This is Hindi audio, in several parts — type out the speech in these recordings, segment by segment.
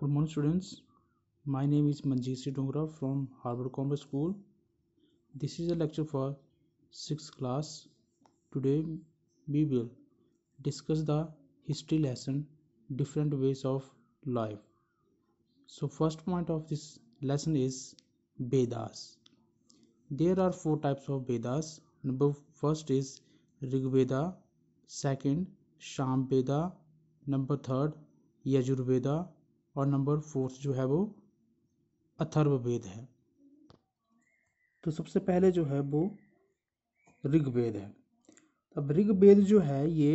Good morning, students. My name is Manjeet Sri from Harvard Commerce School. This is a lecture for 6th class. Today, we will discuss the history lesson different ways of life. So, first point of this lesson is Vedas. There are four types of Vedas. Number first is Rig Veda, second Sham Veda, number third Yajur Veda, और नंबर फोर्थ जो है वो अथर्ववेद है तो सबसे पहले जो है वो ऋग्वेद है अब ऋग्वेद जो है ये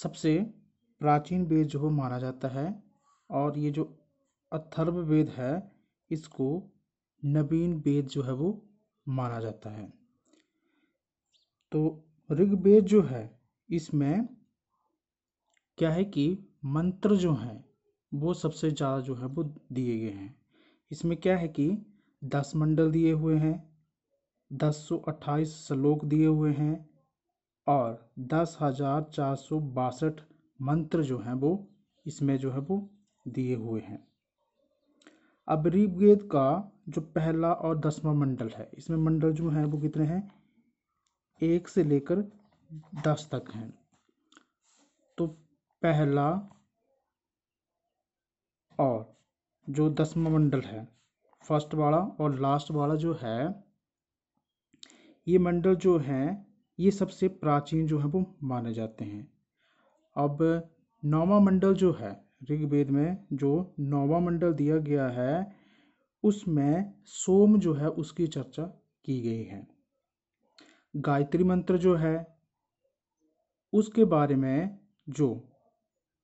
सबसे प्राचीन वेद जो माना जाता है और ये जो अथर्व वेद है इसको नवीन वेद जो है वो माना जाता है तो ऋग्वेद जो है इसमें क्या है कि मंत्र जो हैं वो सबसे ज़्यादा जो है वो दिए गए हैं इसमें क्या है कि दस मंडल दिए हुए हैं दस सौ अट्ठाईस श्लोक दिए हुए हैं और दस हज़ार चार सौ बासठ मंत्र जो हैं वो इसमें जो है वो दिए हुए हैं अब ऋग्वेद का जो पहला और दसवां मंडल है इसमें मंडल जो हैं वो कितने हैं एक से लेकर दस तक हैं तो पहला और जो दसवा मंडल है फर्स्ट वाला और लास्ट वाला जो है ये मंडल जो हैं ये सबसे प्राचीन जो है वो माने जाते हैं अब नौवा मंडल जो है ऋग्वेद में जो नौवा मंडल दिया गया है उसमें सोम जो है उसकी चर्चा की गई है गायत्री मंत्र जो है उसके बारे में जो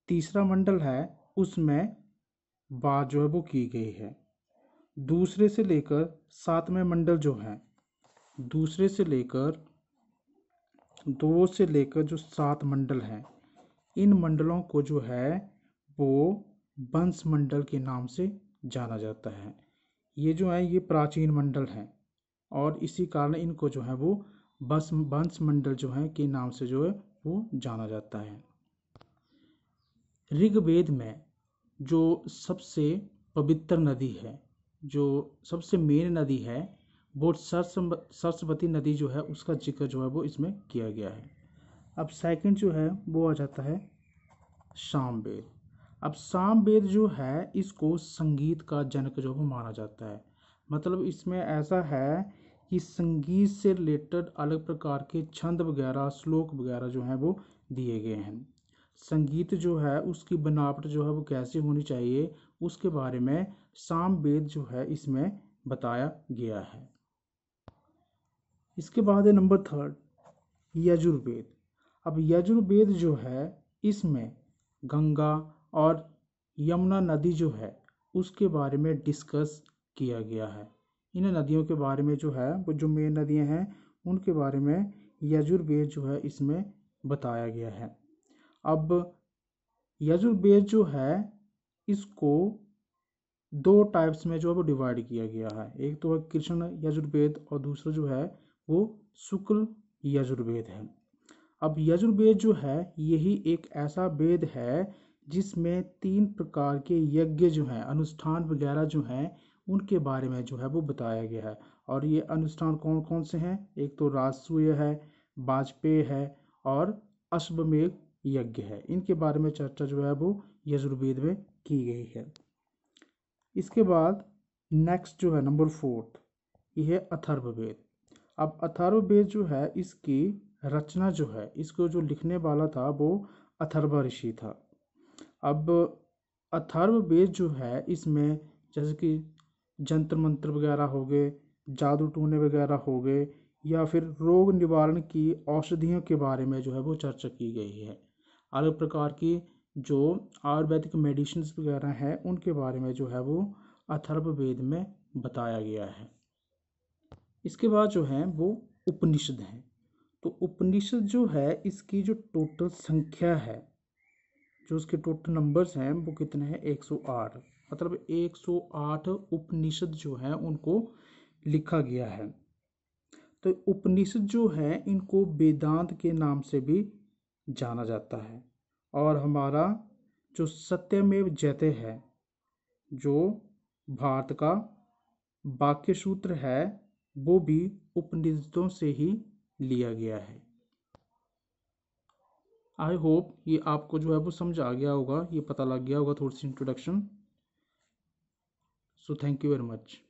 तीसरा मंडल है उसमें बात जो है वो की गई है दूसरे से लेकर सातवें मंडल जो है दूसरे से लेकर दो से लेकर जो सात मंडल हैं इन मंडलों को जो है वो वंश मंडल के नाम से जाना जाता है ये जो है ये प्राचीन मंडल हैं और इसी कारण इनको जो है वो बस वंश मंडल जो है के नाम से जो है वो जाना जाता है ऋग्वेद में जो सबसे पवित्र नदी है जो सबसे मेन नदी है वो सरस्वती नदी जो है उसका जिक्र जो है वो इसमें किया गया है अब सेकंड जो है वो आ जाता है शाम वेद अब शाम वेद जो है इसको संगीत का जनक जो है माना जाता है मतलब इसमें ऐसा है कि संगीत से रिलेटेड अलग प्रकार के छंद वगैरह श्लोक वगैरह जो हैं वो दिए गए हैं संगीत जो है उसकी बनावट जो है वो कैसी होनी चाहिए उसके बारे में वेद जो है इसमें बताया गया है इसके बाद है नंबर थर्ड यजुर्वेद अब यजुर्वेद जो है इसमें गंगा और यमुना नदी जो है उसके बारे में डिस्कस किया गया है इन नदियों के बारे में जो है वो जो मेन नदियां हैं उनके बारे में यजुर्वेद जो है इसमें बताया गया है अब यजुर्वेद जो है इसको दो टाइप्स में जो है वो डिवाइड किया गया है एक तो है कृष्ण यजुर्वेद और दूसरा जो है वो शुक्ल यजुर्वेद है अब यजुर्वेद जो है यही एक ऐसा वेद है जिसमें तीन प्रकार के यज्ञ जो हैं अनुष्ठान वगैरह जो हैं उनके बारे में जो है वो बताया गया है और ये अनुष्ठान कौन कौन से हैं एक तो राजसूय है वाजपेय है और अश्वमेघ यज्ञ है इनके बारे में चर्चा जो है वो यजुर्वेद में की गई है इसके बाद नेक्स्ट जो है नंबर फोर्थ ये है अथर्ववेद अब अथर्ववेद जो है इसकी रचना जो है इसको जो लिखने वाला था वो अथर्व ऋषि था अब अथर्ववेद जो है इसमें जैसे कि जंतर मंत्र वगैरह हो गए जादू टूने वगैरह हो गए या फिर रोग निवारण की औषधियों के बारे में जो है वो चर्चा की गई है अलग प्रकार की जो आयुर्वेदिक मेडिसिन वगैरह हैं उनके बारे में जो है वो अथर्ववेद में बताया गया है इसके बाद जो है वो उपनिषद हैं तो उपनिषद जो है इसकी जो टोटल संख्या है जो उसके टोटल नंबर्स हैं वो कितने हैं 108 मतलब 108 उपनिषद जो है उनको लिखा गया है तो उपनिषद जो है इनको वेदांत के नाम से भी जाना जाता है और हमारा जो सत्यमेव जयते है जो भारत का वाक्य सूत्र है वो भी उपनिषदों से ही लिया गया है आई होप ये आपको जो है वो समझ आ गया होगा ये पता लग गया होगा थोड़ी सी introduction so thank you very much